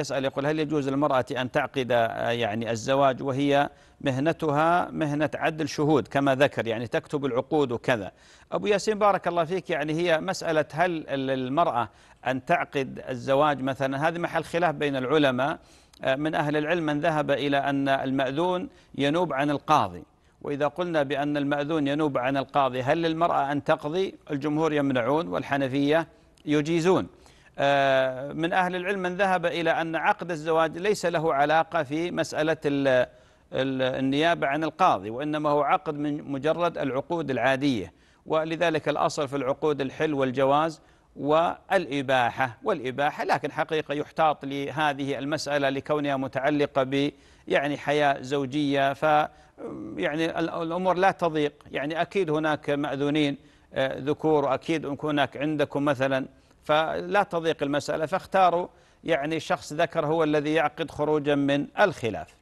يسأل يقول هل يجوز للمرأة أن تعقد آه، يعني الزواج وهي مهنتها مهنة عدل شهود كما ذكر يعني تكتب العقود وكذا أبو ياسين بارك الله فيك يعني هي مسألة هل المرأة أن تعقد الزواج مثلا هذا محل خلاف بين العلماء آه، من أهل العلم من ذهب إلى أن المأذون ينوب عن القاضي وإذا قلنا بأن المأذون ينوب عن القاضي هل للمرأة أن تقضي الجمهور يمنعون والحنفية يجيزون آه، من أهل العلم من ذهب إلى أن عقد الزواج ليس له علاقة في مسألة النيابة عن القاضي وإنما هو عقد من مجرد العقود العادية ولذلك الأصل في العقود الحل والجواز والإباحة والإباحة لكن حقيقة يحتاط لهذه المسألة لكونها متعلقة ب يعني حياة زوجية ف يعني الأمور لا تضيق يعني أكيد هناك مأذونين آه، ذكور وأكيد هناك عندكم مثلا فلا تضيق المسألة فاختاروا يعني شخص ذكر هو الذي يعقد خروجا من الخلاف